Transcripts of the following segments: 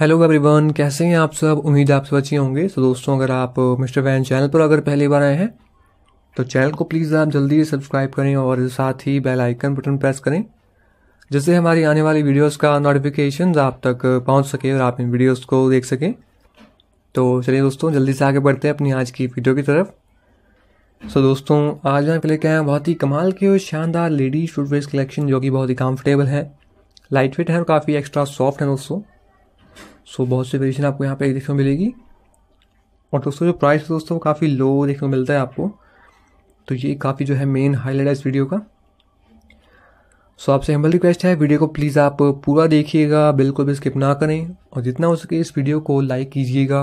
hello everyone कैसे हैं आप सब उम्मीद आप सब अच्छे होंगे सो दोस्तों अगर आप मिस्टर वैन चैनल पर अगर पहली बार आए हैं तो चैनल को प्लीज़ आप जल्दी सब्सक्राइब करें और साथ ही बेल आइकन बटन प्रेस करें जिससे हमारी आने वाली वीडियोस का नोटिफिकेशन आप तक uh, पहुंच सके और आप इन वीडियोस को देख सकें तो चलिए दोस्तों जल्दी से आगे बढ़ते हैं अपनी आज की वीडियो की तरफ सो दोस्तों आज मैं पहले क्या है बहुत ही कमाल की और शानदार लेडीज फुटवेयर कलेक्शन जो कि बहुत ही कम्फर्टेबल है लाइट वेट है और काफ़ी एक्स्ट्रा सॉफ्ट है दोस्तों सो बहुत सी वेरिएशन आपको यहाँ पे देखने को मिलेगी और दोस्तों जो प्राइस है दोस्तों वो काफ़ी लो देखने को मिलता है आपको तो ये काफ़ी जो है मेन हाईलाइट है इस वीडियो का सो आपसे हम्बल रिक्वेस्ट है वीडियो को प्लीज़ आप पूरा देखिएगा बिल्कुल भी स्किप ना करें और जितना हो सके इस वीडियो को लाइक कीजिएगा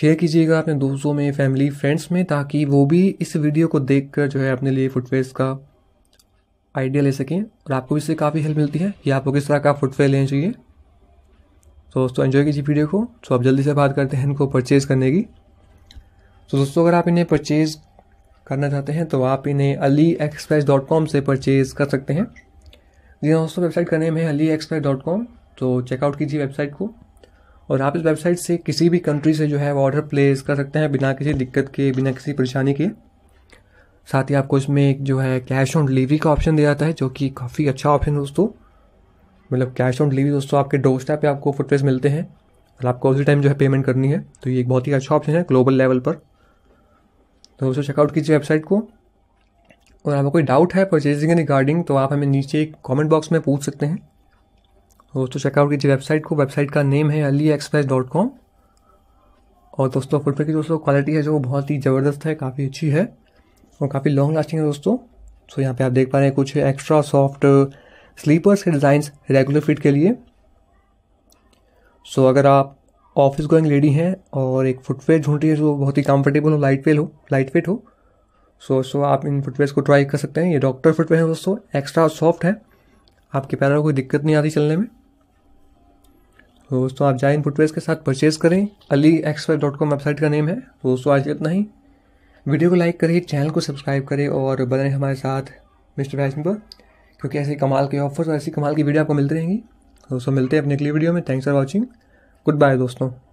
शेयर कीजिएगा अपने दोस्तों में फैमिली फ्रेंड्स में ताकि वो भी इस वीडियो को देख कर जो है अपने लिए फुटवेयर्स का आइडिया ले सकें और आपको भी इससे काफ़ी हेल्प मिलती है कि आपको किस तरह का फुटवेयर लेना चाहिए तो दोस्तों एंजॉय कीजिए वीडियो को तो आप जल्दी से बात करते हैं इनको परचेज़ करने की तो दोस्तों अगर आप इन्हें परचेज़ करना चाहते हैं तो आप इन्हें अली एक्सप्रेस डॉट कॉम से परचेज़ कर सकते हैं जी हाँ, दोस्तों वेबसाइट का नेम है अली एक्सप्रेस डॉट कॉम तो चेकआउट कीजिए वेबसाइट को और आप इस वेबसाइट से किसी भी कंट्री से जो है वो ऑर्डर प्लेस कर सकते हैं बिना किसी दिक्कत के बिना किसी परेशानी के साथ ही आपको इसमें एक जो है कैश ऑन डिलीवरी का ऑप्शन दिया जाता है जो कि काफ़ी अच्छा ऑप्शन है दोस्तों मतलब कैश ऑन डिलीवरी दोस्तों आपके डोर स्टैप पे आपको फुटवेज मिलते हैं और आपको उसी टाइम जो है पेमेंट करनी है तो ये एक बहुत ही अच्छा ऑप्शन है ग्लोबल लेवल पर तो दोस्तों चेकआउट कीजिए वेबसाइट को और आपको कोई डाउट है परचेजिंग रिगार्डिंग तो आप हमें नीचे एक कॉमेंट बॉक्स में पूछ सकते हैं तो दोस्तों चेकआउट कीजिए वेबसाइट को वेबसाइट का नेम है अली एक्सप्रेस डॉट कॉम और दोस्तों फुटवेयर की दोस्तों क्वालिटी है जो बहुत ही ज़बरदस्त है काफ़ी अच्छी है और काफ़ी लॉन्ग लास्टिंग है दोस्तों तो यहाँ पे आप देख पा रहे हैं कुछ एक्स्ट्रा सॉफ्ट स्लीपर्स के डिज़ाइंस रेगुलर फिट के लिए सो so, अगर आप ऑफिस गोइंग लेडी हैं और एक फुटवेयर ढूंढ रही है जो बहुत ही कंफर्टेबल हो लाइट वेल हो लाइट वेट हो सो so, सो so, आप इन फुटवेयर को ट्राई कर सकते हैं ये डॉक्टर फुटवेयर है दोस्तों एक्स्ट्रा सॉफ्ट है आपके पैरों को कोई दिक्कत नहीं आती चलने में दोस्तों आप जाए इन फुटवेयर के साथ परचेज़ करें Ali expert dot com website का नेम है दोस्तों आज इतना ही वीडियो को लाइक करें चैनल को सब्सक्राइब करें और बने हमारे साथ मिस्टर वैष्णव क्योंकि ऐसे कमाल के ऑफर्स और ऐसी कमाल की वीडियो आपको मिलती रहेंगी दोस्तों मिलते हैं अपने अगली वीडियो में thanks for watching good bye दोस्तों